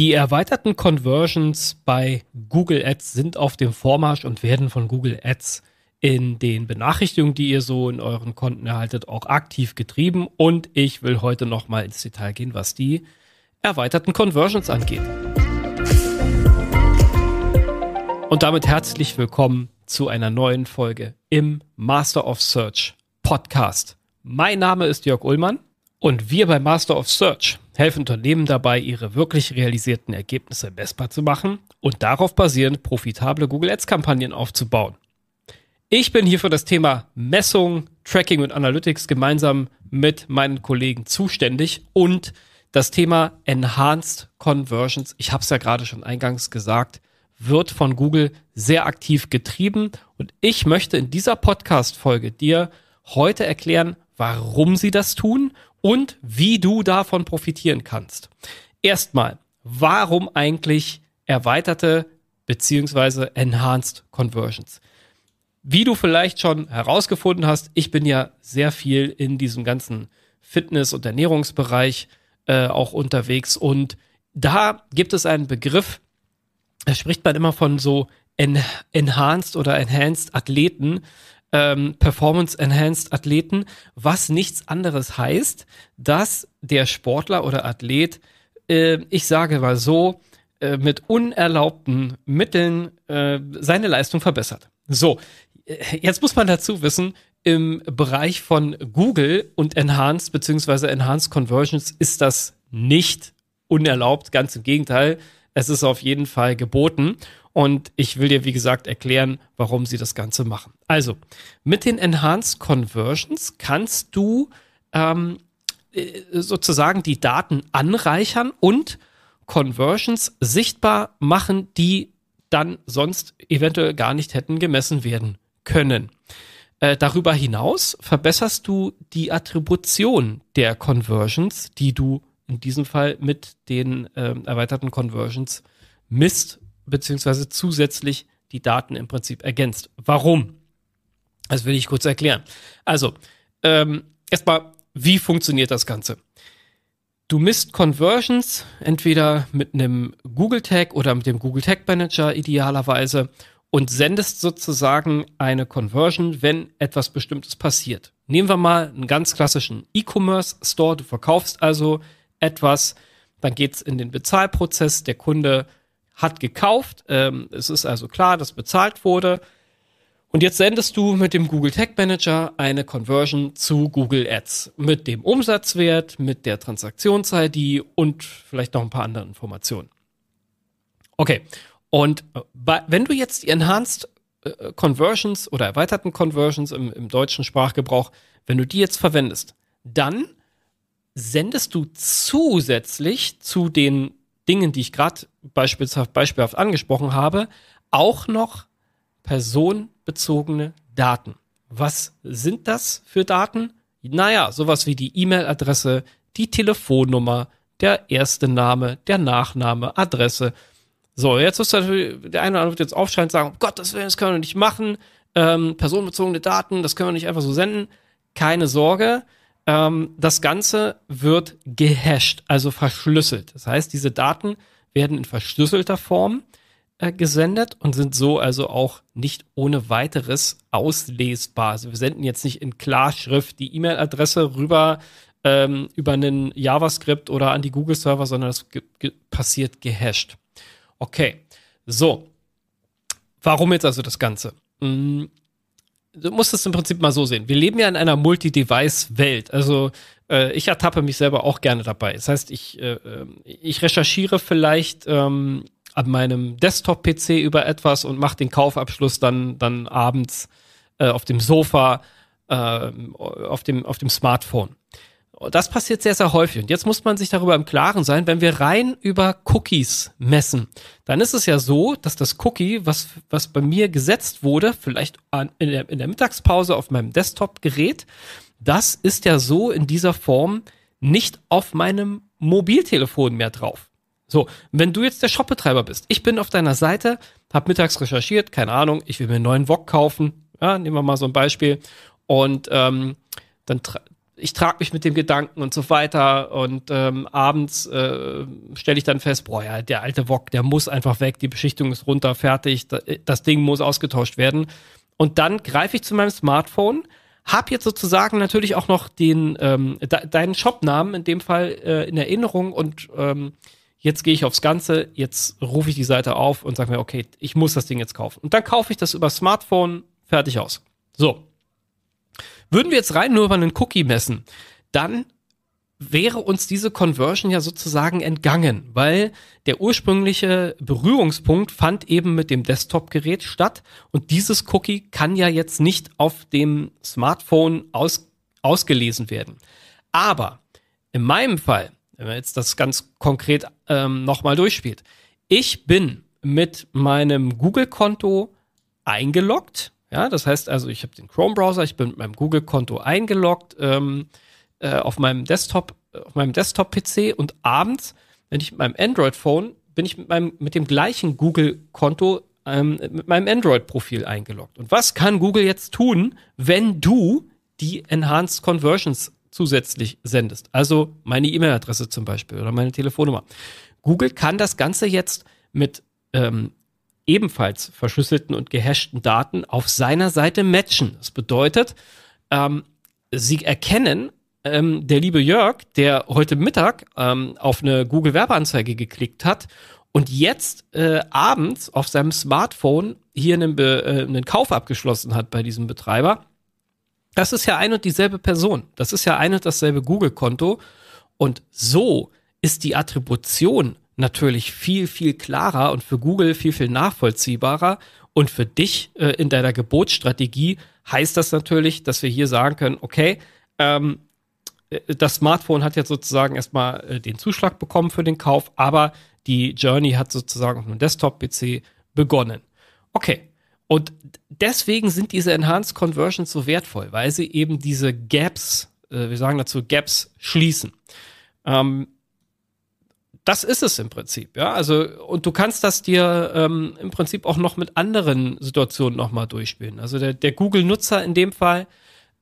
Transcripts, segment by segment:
Die erweiterten Conversions bei Google Ads sind auf dem Vormarsch und werden von Google Ads in den Benachrichtigungen, die ihr so in euren Konten erhaltet, auch aktiv getrieben. Und ich will heute nochmal ins Detail gehen, was die erweiterten Conversions angeht. Und damit herzlich willkommen zu einer neuen Folge im Master of Search Podcast. Mein Name ist Jörg Ullmann und wir bei Master of Search helfen Unternehmen dabei, ihre wirklich realisierten Ergebnisse messbar zu machen und darauf basierend profitable Google Ads-Kampagnen aufzubauen. Ich bin hier für das Thema Messung, Tracking und Analytics gemeinsam mit meinen Kollegen zuständig und das Thema Enhanced Conversions, ich habe es ja gerade schon eingangs gesagt, wird von Google sehr aktiv getrieben und ich möchte in dieser Podcast-Folge dir heute erklären, warum sie das tun und wie du davon profitieren kannst. Erstmal, warum eigentlich erweiterte beziehungsweise Enhanced Conversions? Wie du vielleicht schon herausgefunden hast, ich bin ja sehr viel in diesem ganzen Fitness- und Ernährungsbereich äh, auch unterwegs und da gibt es einen Begriff, da spricht man immer von so en Enhanced oder Enhanced Athleten, ähm, Performance-Enhanced Athleten, was nichts anderes heißt, dass der Sportler oder Athlet, äh, ich sage mal so, äh, mit unerlaubten Mitteln äh, seine Leistung verbessert. So, äh, jetzt muss man dazu wissen, im Bereich von Google und Enhanced bzw. Enhanced Conversions ist das nicht unerlaubt, ganz im Gegenteil. Es ist auf jeden Fall geboten. Und ich will dir, wie gesagt, erklären, warum sie das Ganze machen. Also, mit den Enhanced Conversions kannst du ähm, äh, sozusagen die Daten anreichern und Conversions sichtbar machen, die dann sonst eventuell gar nicht hätten gemessen werden können. Äh, darüber hinaus verbesserst du die Attribution der Conversions, die du in diesem Fall mit den äh, erweiterten Conversions misst beziehungsweise zusätzlich die Daten im Prinzip ergänzt. Warum? Das will ich kurz erklären. Also, ähm, erstmal, wie funktioniert das Ganze? Du misst Conversions entweder mit einem Google Tag oder mit dem Google Tag Manager idealerweise und sendest sozusagen eine Conversion, wenn etwas Bestimmtes passiert. Nehmen wir mal einen ganz klassischen E-Commerce Store. Du verkaufst also etwas, dann geht es in den Bezahlprozess. Der Kunde hat gekauft. Ähm, es ist also klar, dass bezahlt wurde. Und jetzt sendest du mit dem Google Tag Manager eine Conversion zu Google Ads mit dem Umsatzwert, mit der Transaktions-ID und vielleicht noch ein paar andere Informationen. Okay, und äh, bei, wenn du jetzt die Enhanced äh, Conversions oder erweiterten Conversions im, im deutschen Sprachgebrauch, wenn du die jetzt verwendest, dann sendest du zusätzlich zu den Dingen, die ich gerade beispielshaft, beispielhaft angesprochen habe, auch noch personenbezogene Daten. Was sind das für Daten? Naja, sowas wie die E-Mail-Adresse, die Telefonnummer, der erste Name, der Nachname, Adresse. So, jetzt ist natürlich, der eine oder andere wird jetzt aufschreien und sagen, um Gottes Willen, das können wir nicht machen. Ähm, personenbezogene Daten, das können wir nicht einfach so senden. Keine Sorge, ähm, das Ganze wird gehasht, also verschlüsselt. Das heißt, diese Daten werden in verschlüsselter Form äh, gesendet und sind so also auch nicht ohne weiteres auslesbar. Also wir senden jetzt nicht in Klarschrift die E-Mail-Adresse rüber ähm, über einen JavaScript oder an die Google-Server, sondern das ge ge passiert gehasht. Okay, so. Warum jetzt also das Ganze? Mm, du musst es im Prinzip mal so sehen. Wir leben ja in einer Multi-Device-Welt. Also äh, ich ertappe mich selber auch gerne dabei. Das heißt, ich, äh, ähm, ich recherchiere vielleicht ähm, an meinem Desktop-PC über etwas und mache den Kaufabschluss dann, dann abends äh, auf dem Sofa, ähm, auf, dem, auf dem Smartphone das passiert sehr, sehr häufig. Und jetzt muss man sich darüber im Klaren sein, wenn wir rein über Cookies messen, dann ist es ja so, dass das Cookie, was, was bei mir gesetzt wurde, vielleicht an, in, der, in der Mittagspause auf meinem Desktop-Gerät, das ist ja so in dieser Form nicht auf meinem Mobiltelefon mehr drauf. So, wenn du jetzt der Shopbetreiber bist, ich bin auf deiner Seite, hab mittags recherchiert, keine Ahnung, ich will mir einen neuen Wok kaufen, ja, nehmen wir mal so ein Beispiel, und ähm, dann ich trage mich mit dem Gedanken und so weiter. Und ähm, abends äh, stelle ich dann fest, boah, ja, der alte Wok, der muss einfach weg, die Beschichtung ist runter, fertig, das Ding muss ausgetauscht werden. Und dann greife ich zu meinem Smartphone, habe jetzt sozusagen natürlich auch noch den ähm, de deinen Shopnamen in dem Fall äh, in Erinnerung und ähm, jetzt gehe ich aufs Ganze, jetzt rufe ich die Seite auf und sage mir, okay, ich muss das Ding jetzt kaufen. Und dann kaufe ich das über Smartphone, fertig aus. So, würden wir jetzt rein nur über einen Cookie messen, dann wäre uns diese Conversion ja sozusagen entgangen, weil der ursprüngliche Berührungspunkt fand eben mit dem Desktop-Gerät statt und dieses Cookie kann ja jetzt nicht auf dem Smartphone aus, ausgelesen werden. Aber in meinem Fall, wenn man jetzt das ganz konkret ähm, nochmal durchspielt, ich bin mit meinem Google-Konto eingeloggt ja, das heißt also, ich habe den Chrome-Browser, ich bin mit meinem Google-Konto eingeloggt ähm, äh, auf meinem Desktop, äh, auf meinem Desktop-PC und abends, wenn ich mit meinem Android-Phone, bin ich mit meinem, mit dem gleichen Google-Konto, ähm, mit meinem Android-Profil eingeloggt. Und was kann Google jetzt tun, wenn du die Enhanced Conversions zusätzlich sendest? Also meine E-Mail-Adresse zum Beispiel oder meine Telefonnummer. Google kann das Ganze jetzt mit ähm, ebenfalls verschlüsselten und gehashten Daten auf seiner Seite matchen. Das bedeutet, ähm, sie erkennen, ähm, der liebe Jörg, der heute Mittag ähm, auf eine Google-Werbeanzeige geklickt hat und jetzt äh, abends auf seinem Smartphone hier einen, Be äh, einen Kauf abgeschlossen hat bei diesem Betreiber, das ist ja ein und dieselbe Person. Das ist ja ein und dasselbe Google-Konto. Und so ist die Attribution natürlich viel, viel klarer und für Google viel, viel nachvollziehbarer. Und für dich äh, in deiner Gebotsstrategie heißt das natürlich, dass wir hier sagen können, okay, ähm, äh, das Smartphone hat jetzt sozusagen erstmal äh, den Zuschlag bekommen für den Kauf, aber die Journey hat sozusagen auf einem Desktop-PC begonnen. Okay. Und deswegen sind diese Enhanced Conversions so wertvoll, weil sie eben diese Gaps, äh, wir sagen dazu Gaps, schließen. Ähm, das ist es im Prinzip, ja. Also, und du kannst das dir ähm, im Prinzip auch noch mit anderen Situationen nochmal durchspielen. Also der, der Google-Nutzer in dem Fall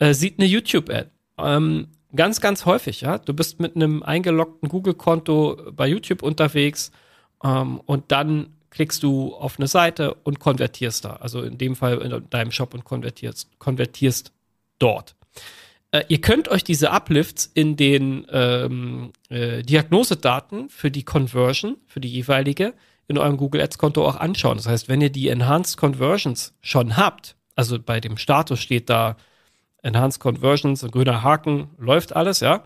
äh, sieht eine YouTube-Ad. Ähm, ganz, ganz häufig, ja. Du bist mit einem eingeloggten Google-Konto bei YouTube unterwegs ähm, und dann klickst du auf eine Seite und konvertierst da. Also in dem Fall in deinem Shop und konvertierst, konvertierst dort. Äh, ihr könnt euch diese Uplifts in den ähm, äh, Diagnosedaten für die Conversion, für die jeweilige, in eurem Google Ads Konto auch anschauen. Das heißt, wenn ihr die Enhanced Conversions schon habt, also bei dem Status steht da Enhanced Conversions, ein grüner Haken, läuft alles, ja,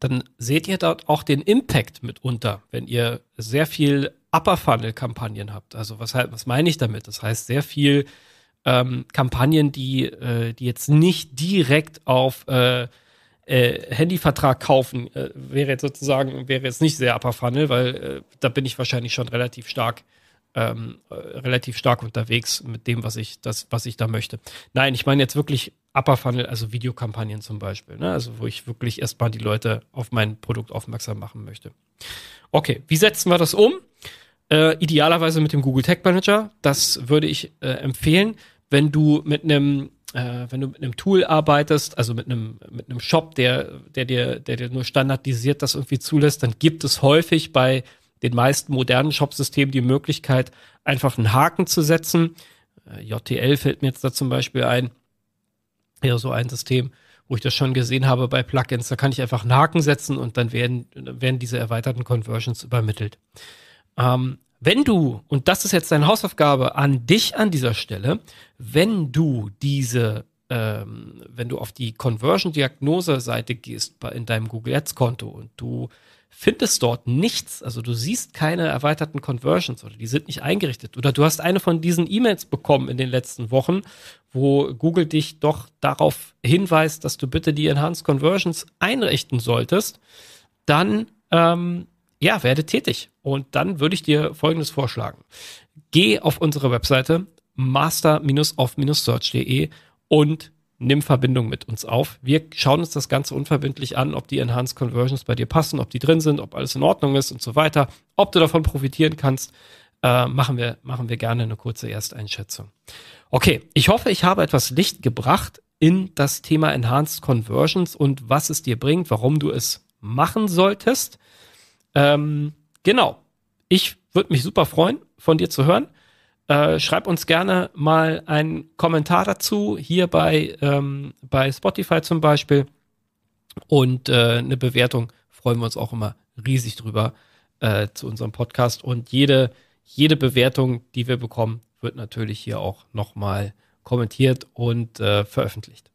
dann seht ihr dort auch den Impact mitunter, wenn ihr sehr viel Upper Funnel Kampagnen habt. Also was, was meine ich damit? Das heißt sehr viel ähm, Kampagnen, die, äh, die jetzt nicht direkt auf äh, äh, Handyvertrag kaufen, äh, wäre jetzt sozusagen, wäre jetzt nicht sehr upper funnel, weil äh, da bin ich wahrscheinlich schon relativ stark ähm, äh, relativ stark unterwegs mit dem, was ich, das, was ich da möchte. Nein, ich meine jetzt wirklich Upper Funnel, also Videokampagnen zum Beispiel, ne? also wo ich wirklich erstmal die Leute auf mein Produkt aufmerksam machen möchte. Okay, wie setzen wir das um? Äh, idealerweise mit dem Google Tag Manager, das würde ich äh, empfehlen wenn du mit einem äh, wenn du mit einem Tool arbeitest, also mit einem mit einem Shop, der der dir der dir nur standardisiert das irgendwie zulässt, dann gibt es häufig bei den meisten modernen Shop-Systemen die Möglichkeit, einfach einen Haken zu setzen. Äh, JTL fällt mir jetzt da zum Beispiel ein. Ja, so ein System, wo ich das schon gesehen habe bei Plugins. Da kann ich einfach einen Haken setzen und dann werden, werden diese erweiterten Conversions übermittelt. Ähm, wenn du, und das ist jetzt deine Hausaufgabe an dich an dieser Stelle, wenn du diese, ähm, wenn du auf die Conversion-Diagnose-Seite gehst bei, in deinem Google Ads-Konto und du findest dort nichts, also du siehst keine erweiterten Conversions oder die sind nicht eingerichtet oder du hast eine von diesen E-Mails bekommen in den letzten Wochen, wo Google dich doch darauf hinweist, dass du bitte die Enhanced Conversions einrichten solltest, dann ähm, ja, werde tätig. Und dann würde ich dir Folgendes vorschlagen. Geh auf unsere Webseite master-off-search.de und nimm Verbindung mit uns auf. Wir schauen uns das Ganze unverbindlich an, ob die Enhanced Conversions bei dir passen, ob die drin sind, ob alles in Ordnung ist und so weiter, ob du davon profitieren kannst. Äh, machen, wir, machen wir gerne eine kurze Ersteinschätzung. Okay, ich hoffe, ich habe etwas Licht gebracht in das Thema Enhanced Conversions und was es dir bringt, warum du es machen solltest. Ähm, genau. Ich würde mich super freuen, von dir zu hören. Äh, schreib uns gerne mal einen Kommentar dazu, hier bei, ähm, bei Spotify zum Beispiel. Und äh, eine Bewertung freuen wir uns auch immer riesig drüber äh, zu unserem Podcast. Und jede, jede Bewertung, die wir bekommen, wird natürlich hier auch nochmal kommentiert und äh, veröffentlicht.